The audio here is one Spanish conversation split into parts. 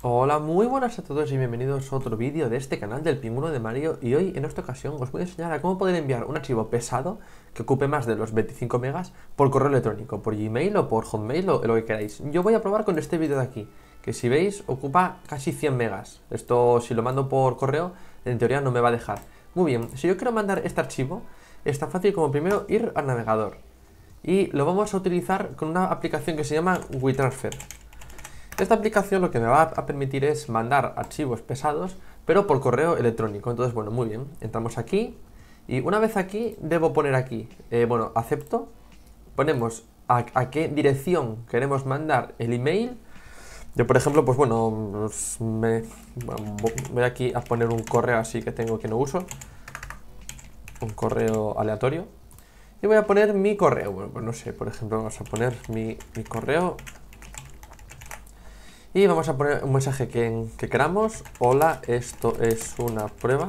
Hola, muy buenas a todos y bienvenidos a otro vídeo de este canal del Pingüino de Mario y hoy en esta ocasión os voy a enseñar a cómo poder enviar un archivo pesado que ocupe más de los 25 megas por correo electrónico, por Gmail o por Hotmail o lo que queráis. Yo voy a probar con este vídeo de aquí, que si veis ocupa casi 100 megas. Esto si lo mando por correo en teoría no me va a dejar. Muy bien, si yo quiero mandar este archivo es tan fácil como primero ir al navegador y lo vamos a utilizar con una aplicación que se llama WeTransfer. Esta aplicación lo que me va a permitir es mandar archivos pesados, pero por correo electrónico. Entonces, bueno, muy bien. Entramos aquí y una vez aquí, debo poner aquí, eh, bueno, acepto. Ponemos a, qué dirección queremos mandar el email. Yo, por ejemplo, pues, pues bueno, voy aquí a poner un correo así que tengo que no uso. Un correo aleatorio. Y voy a poner mi correo. Bueno, pues no sé, por ejemplo, vamos a poner mi, mi correo y vamos a poner un mensaje que, queramos. Hola, esto es una prueba.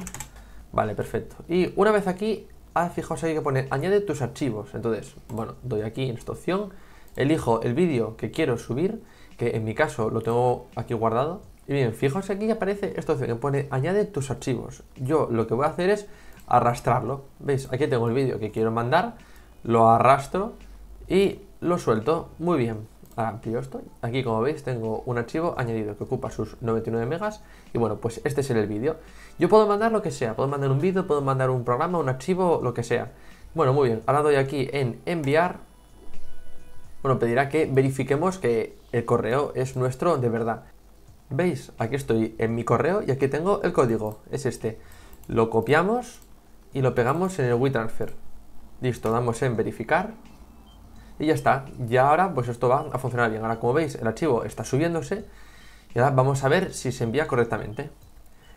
Vale, perfecto. Y una vez aquí, fijaos aquí que pone añade tus archivos. Entonces, bueno, doy aquí en esta opción, elijo el vídeo que quiero subir, que en mi caso lo tengo aquí guardado. Y bien, fijaos aquí aparece esta opción que pone añade tus archivos. Yo lo que voy a hacer es arrastrarlo. ¿Veis? Aquí tengo el vídeo que quiero mandar, lo arrastro y lo suelto. Muy bien amplio ah, estoy. Aquí como veis tengo un archivo añadido que ocupa sus 99 megas y bueno, pues este es el vídeo. Yo puedo mandar lo que sea, puedo mandar un vídeo, puedo mandar un programa, un archivo, lo que sea. Bueno, muy bien, ahora doy aquí en enviar. Bueno, pedirá que verifiquemos que el correo es nuestro de verdad. ¿Veis? Aquí estoy en mi correo y aquí tengo el código, es este. Lo copiamos y lo pegamos en el WeTransfer. Listo, damos en verificar y ya está. Y ahora pues esto va a funcionar bien. Ahora como veis el archivo está subiéndose y ahora vamos a ver si se envía correctamente.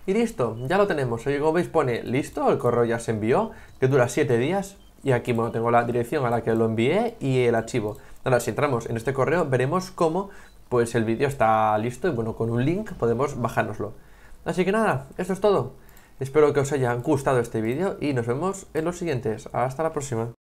Y listo, ya lo tenemos. como veis pone listo, el correo ya se envió, que dura 7 días. Y aquí bueno, tengo la dirección a la que lo envié y el archivo. Ahora si entramos en este correo veremos cómo pues el vídeo está listo y bueno, con un link podemos bajárnoslo. Así que nada, esto es todo. Espero que os haya gustado este vídeo y nos vemos en los siguientes. Hasta la próxima.